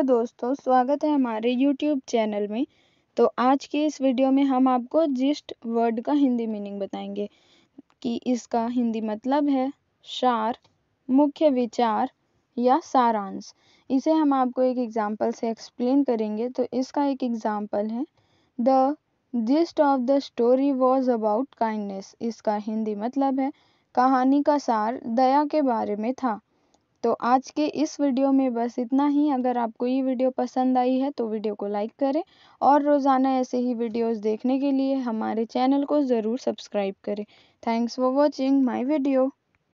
hello दोस्तों स्वागत है हमारे यूट्यूब चैनल में तो आज के इस वीडियो में हम आपको जिस्ट वर्ड का हिंदी मीनिंग बताएंगे कि इसका हिंदी मतलब है शार मुख्य विचार या सारांश इसे हम आपको एक एग्जांपल से एक्सप्लेन करेंगे तो इसका एक एग्जांपल है the gist of the story was about kindness इसका हिंदी मतलब है कहानी का सार दया के बारे में था तो आज के इस वीडियो में बस इतना ही अगर आपको ये वीडियो पसंद आई है तो वीडियो को लाइक करें और रोज़ाना ऐसे ही वीडियोस देखने के लिए हमारे चैनल को ज़रूर सब्सक्राइब करें thanks for watching my video